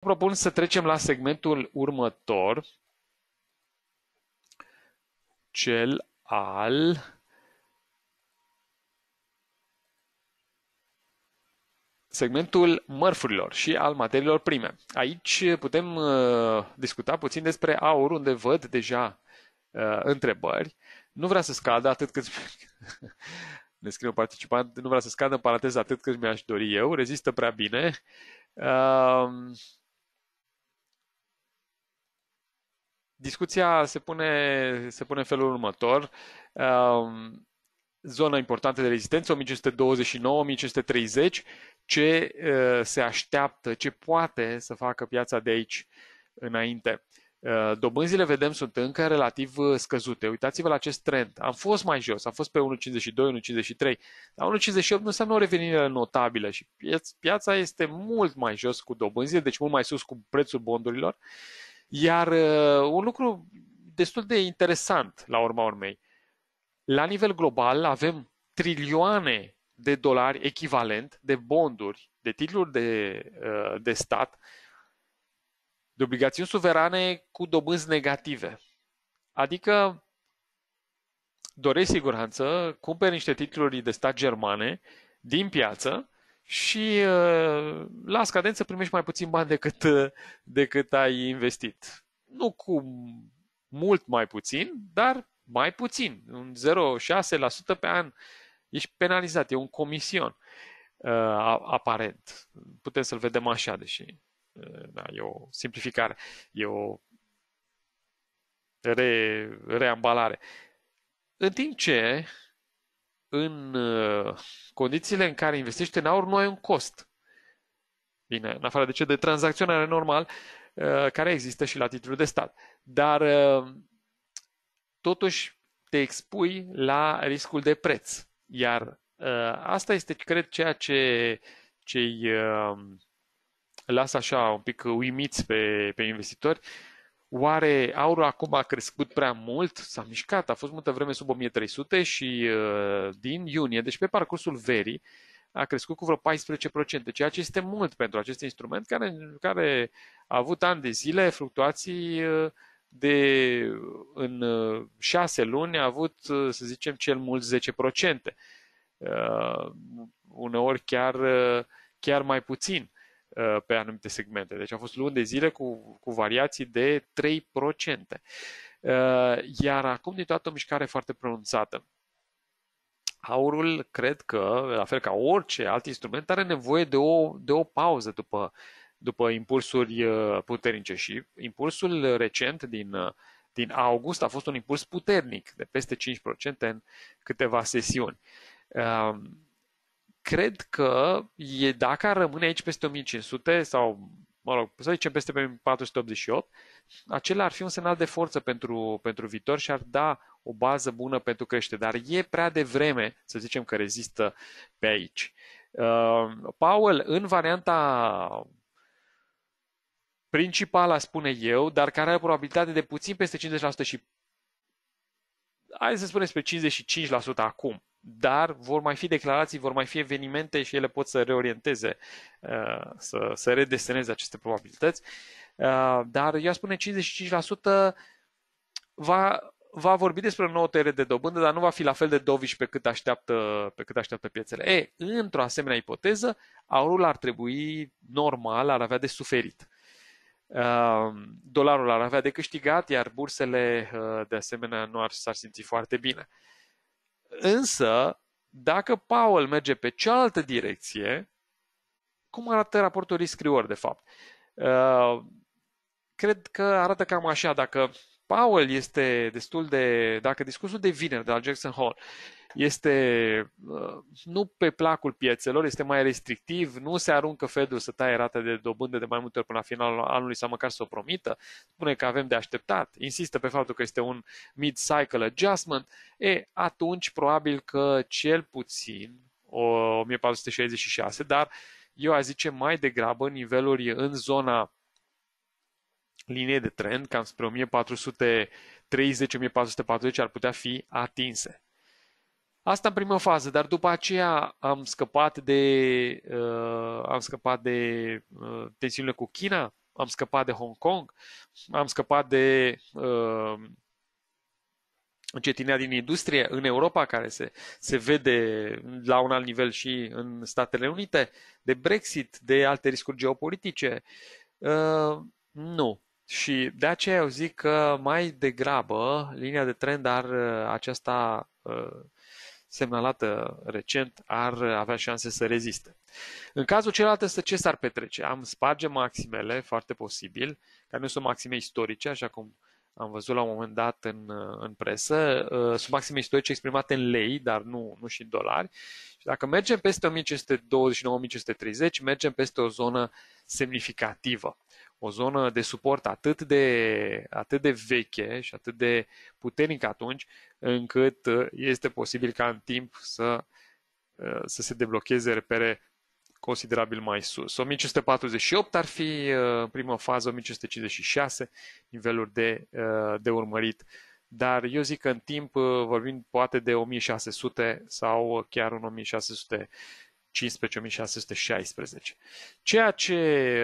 propun să trecem la segmentul următor, cel al segmentul mărfurilor și al materiilor prime. Aici putem uh, discuta puțin despre aur, unde văd deja uh, întrebări. Nu vreau să scadă atât cât ne scrie un participant, nu vreau să scadă în paranteză atât cât mi-aș dori eu, rezistă prea bine. Uh, Discuția se pune, se pune în felul următor. Zona importantă de rezistență, 1529-1530, ce ă, se așteaptă, ce poate să facă piața de aici înainte. Ă, dobânzile, vedem, sunt încă relativ ă, scăzute. Uitați-vă la acest trend. Am fost mai jos, am fost pe 1,52, 1,53, dar 1,58 nu înseamnă o revenire notabilă și piața este mult mai jos cu dobânzile, deci mult mai sus cu prețul bondurilor. Uh, iar uh, un lucru destul de interesant, la urma urmei, la nivel global avem trilioane de dolari echivalent de bonduri, de titluri de, uh, de stat, de obligațiuni suverane cu dobânzi negative. Adică dorești siguranță, cumperi niște titluri de stat germane din piață și uh, la scadență primești mai puțin bani decât, uh, decât ai investit. Nu cu mult mai puțin, dar mai puțin, un 0,6% pe an, ești penalizat, e un comision uh, aparent. Putem să-l vedem așa, deși da, e o simplificare, e o re, reambalare. În timp ce în uh, condițiile în care investești în aur, nu ai un cost. Bine, în afară de ce de tranzacționare normal, uh, care există și la titlul de stat. Dar uh, totuși te expui la riscul de preț. Iar asta este, cred, ceea ce îi lasă așa un pic uimiți pe, pe investitori, Oare aurul acum a crescut prea mult? S-a mișcat, a fost multă vreme sub 1300 și uh, din iunie, deci pe parcursul verii, a crescut cu vreo 14%, ceea ce este mult pentru acest instrument care, care a avut ani de zile fluctuații uh, de în uh, șase luni a avut, să zicem, cel mult 10%. Uh, uneori chiar, chiar mai puțin. Uh, pe anumite segmente. Deci a fost luni de zile cu, cu variații de 3%. Uh, iar acum din toată o mișcare foarte pronunțată. Aurul, cred că, la fel ca orice alt instrument, are nevoie de o, de o pauză după, după impulsuri uh, puternice și impulsul recent din, din august a fost un impuls puternic de peste 5% în câteva sesiuni cred că e, dacă ar rămâne aici peste 1500 sau, mă rog, să zicem peste 1488, acela ar fi un semnal de forță pentru, pentru viitor și ar da o bază bună pentru creștere, dar e prea devreme să zicem că rezistă pe aici. Uh, Powell, în varianta principală, spune eu, dar care are probabilitate de puțin peste 50% și hai să spunem spre 55% acum, dar vor mai fi declarații, vor mai fi evenimente și ele pot să reorienteze, uh, să, să redeseneze aceste probabilități. Uh, dar eu spune 55% va, va vorbi despre o nouă tăiere de dobândă, dar nu va fi la fel de doviș pe cât așteaptă, pe cât așteaptă piețele. E, într-o asemenea ipoteză, aurul ar trebui normal, ar avea de suferit. Uh, dolarul ar avea de câștigat, iar bursele de asemenea nu ar, s-ar simți foarte bine. Însă, dacă Powell merge pe cealaltă direcție, cum arată raportul risc-reward, de fapt? Uh, cred că arată cam așa, dacă Powell este destul de, dacă discursul de vineri de la Jackson Hole este uh, nu pe placul piețelor, este mai restrictiv, nu se aruncă Fedul să taie rata de dobândă de mai multe ori până la finalul anului sau măcar să o promită, spune că avem de așteptat, insistă pe faptul că este un mid-cycle adjustment, e, atunci probabil că cel puțin 1466, dar eu aș zice mai degrabă niveluri în zona liniei de trend, cam spre 1430-1440 ar putea fi atinse. Asta în prima fază, dar după aceea am scăpat de, uh, am scăpat de uh, tensiunile cu China, am scăpat de Hong Kong, am scăpat de uh, încetinea din industrie în Europa, care se, se vede la un alt nivel și în Statele Unite, de Brexit, de alte riscuri geopolitice. Uh, nu. Și de aceea eu zic că mai degrabă linia de trend ar uh, aceasta uh, semnalată uh, recent ar avea șanse să reziste. În cazul celălalt, ce s-ar petrece? Am sparge maximele, foarte posibil, care nu sunt maxime istorice, așa cum am văzut la un moment dat în, uh, în presă, uh, sunt maxime istorice exprimate în lei, dar nu, nu și în dolari. Și dacă mergem peste 1529-1530, mergem peste o zonă semnificativă o zonă de suport atât de, atât de veche și atât de puternică atunci, încât uh, este posibil ca în timp să, uh, să se deblocheze repere considerabil mai sus. 1548 ar fi uh, în prima fază, 1556 niveluri de, de urmărit, dar eu zic că în timp vorbim poate de 1600 sau chiar un 1600 15.616. Ceea ce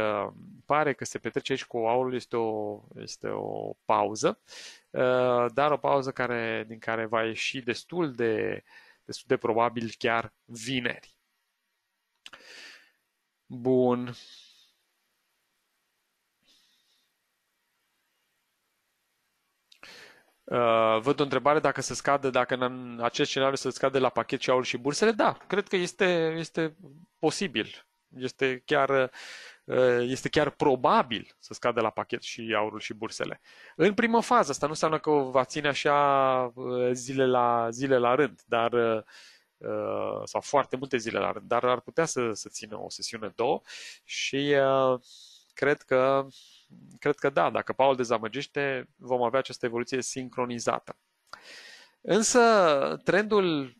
uh, pare că se petrece aici cu aurul este o, este o pauză, uh, dar o pauză care, din care va ieși destul de, destul de probabil chiar vineri. Bun. Uh, văd o întrebare dacă se scade, dacă în acest scenariu se scade la pachet și aur și bursele. Da, cred că este, este posibil. Este chiar, uh, este chiar probabil să scadă la pachet și aurul și bursele. În primă fază, asta nu înseamnă că va ține așa uh, zile la, zile la rând, dar sau foarte multe zile la rând, dar ar putea să, să țină o sesiune, două și cred că cred că da, dacă Paul dezamăgește, vom avea această evoluție sincronizată. Însă trendul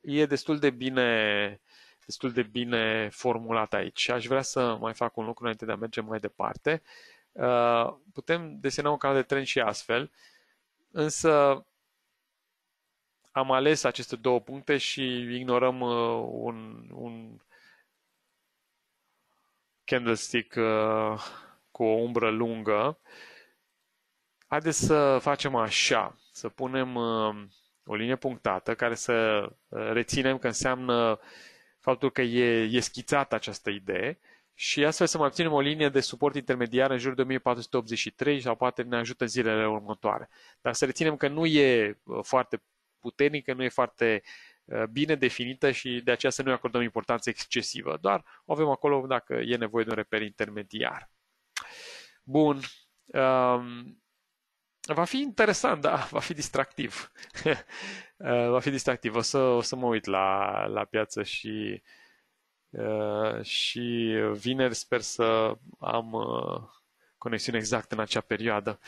e destul de bine destul de bine formulat aici aș vrea să mai fac un lucru înainte de a merge mai departe. Uh, putem desena un canal de trend și astfel, însă am ales aceste două puncte și ignorăm uh, un, un candlestick uh, cu o umbră lungă. Haideți să facem așa, să punem uh, o linie punctată care să uh, reținem că înseamnă faptul că e, e schițată această idee și astfel să mai obținem o linie de suport intermediar în jur de 1483 sau poate ne ajută zilele următoare. Dar să reținem că nu e uh, foarte puternică, nu e foarte bine definită și de aceea să nu acordăm importanță excesivă, doar o avem acolo dacă e nevoie de un reper intermediar. Bun. Um, va fi interesant, da, va fi distractiv. Eh, va fi distractiv. O să, o să mă uit la, la piață și, uh, și vineri sper să am uh, conexiune exact în acea perioadă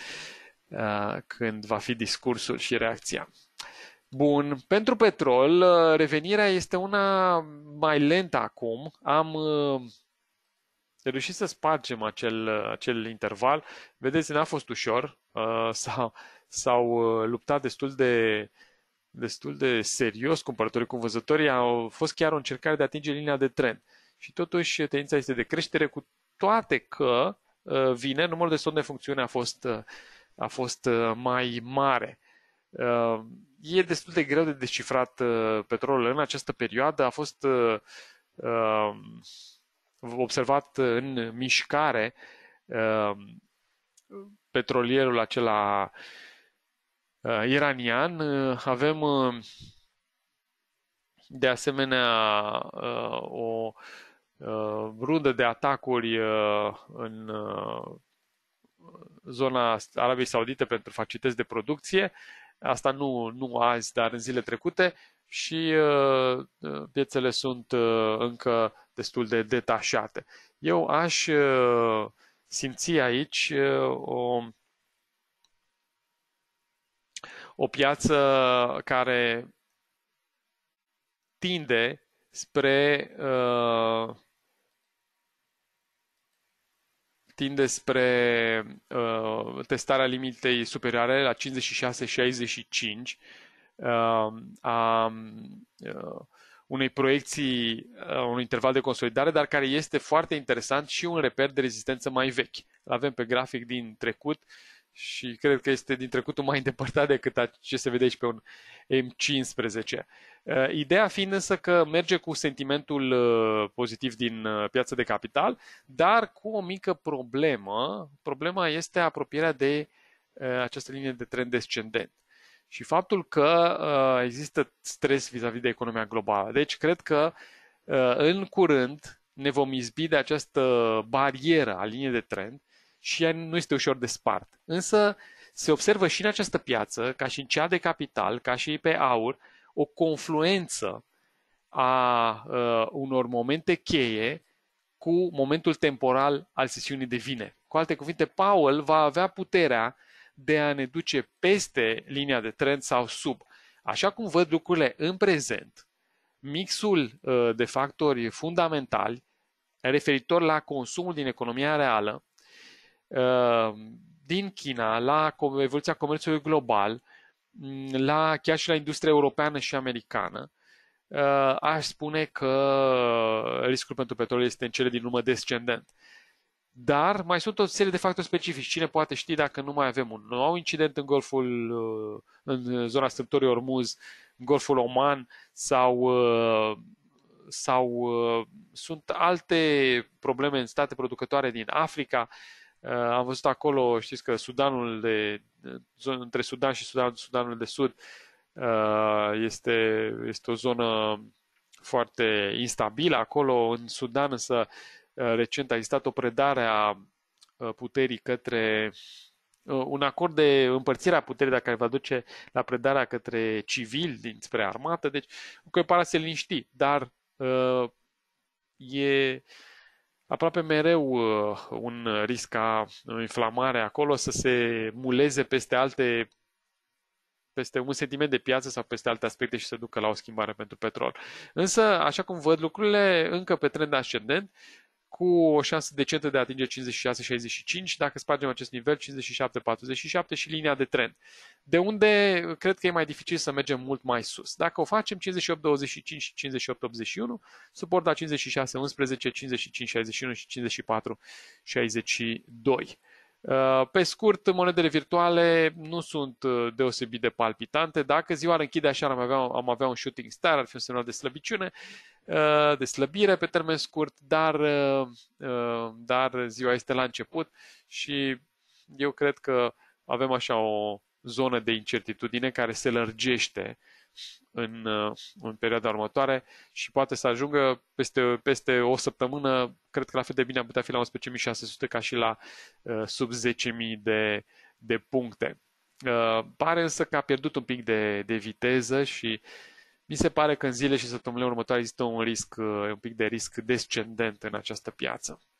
uh, când va fi discursul și reacția. Bun, pentru petrol, revenirea este una mai lentă acum. Am reușit să spargem acel, acel interval. Vedeți, n-a fost ușor, uh, s-au, s-au uh, luptat destul de, destul de serios cumpărătorii cu vânzătorii, au fost chiar o încercare de a atinge linia de trend. Și totuși tendința este de creștere, cu toate că uh, vine numărul de stop de funcțiune a fost, a fost mai mare. E destul de greu de descifrat petrolul în această perioadă, a fost observat uh, în mișcare uh, petrolierul acela uh, iranian. Avem de asemenea o rundă de atacuri în zona Arabiei Saudite pentru facilități de producție. Asta nu, nu azi, dar în zile trecute și piețele sunt încă destul de detașate. Eu aș uh, simți aici uh, o, o piață care tinde spre uh, tinde spre uh, testarea limitei superioare la 56-65 uh, a uh, unei proiecții, uh, un interval de consolidare, dar care este foarte interesant și un reper de rezistență mai vechi. Îl avem pe grafic din trecut și cred că este din trecutul mai îndepărtat decât ce se vede aici pe un M15. Uh, ideea fiind însă că merge cu sentimentul uh, pozitiv din piața de capital, dar cu o mică problemă. Problema este apropierea de această linie de trend descendent și faptul că uh, există stres vis-a-vis de economia globală. Deci, cred că uh, în curând ne vom izbi de această barieră a liniei de trend și ea nu este ușor de spart. Însă, se observă și în această piață, ca și în cea de capital, ca și pe aur, o confluență a uh, unor momente cheie cu momentul temporal al sesiunii de vine. Cu alte cuvinte, Powell va avea puterea uh, de a ne duce peste linia de trend sau sub. Așa cum văd lucrurile în prezent, mixul ă, de factori fundamentali referitor la consumul din economia reală, ă, din China, la evoluția comerțului global, la chiar și la industria europeană și americană, ă, aș spune că riscul pentru petrol este în cele din urmă descendent. Dar mai sunt o serie de factori specifici. Cine poate ști dacă nu mai avem un nou incident în golful, uh, în zona strâmtorii Ormuz, în golful Oman sau, uh, sau uh, sunt alte probleme în state producătoare din Africa. Am văzut acolo, știți că Sudanul de, între Sudan și Sudanul, Sudanul de Sud este, este o zonă foarte instabilă acolo. În Sudan însă Uh, recent a existat o predare a uh, puterii către uh, un acord de împărțire a puterii dacă va duce la predarea către civil dinspre armată, deci că pare să liniști, dar e aproape mereu un risc ca inflamare acolo să se muleze peste alte peste un sentiment de piață sau peste alte aspecte și să ducă la o schimbare pentru petrol. Însă, așa cum văd lucrurile, încă pe trend ascendent, cu o șansă decentă de a atinge 56-65, dacă spargem acest nivel 57-47 și linia de trend, de unde cred că e mai dificil să mergem mult mai sus. Dacă o facem 58-25 și 58-81, suporta 56-11, 55-61 și 54-62. Uh, pe scurt, monedele virtuale nu sunt uh, deosebit de palpitante. Dacă ziua ar închide așa, am avea, am avea un shooting star, ar fi un semnal de slăbiciune, uh, de slăbire pe termen scurt, dar, dar ziua este la început și eu cred că avem așa o, zonă de incertitudine care se lărgește în, uh, în perioada următoare și poate să ajungă peste, peste o săptămână, cred că la fel de bine am putea fi la 11.600 ca și la uh, sub 10.000 de, de puncte. Uh, pare însă că a pierdut un pic de, de viteză și mi se pare că în zile și săptămânile următoare există un risc, uh, un pic de risc descendent în această piață.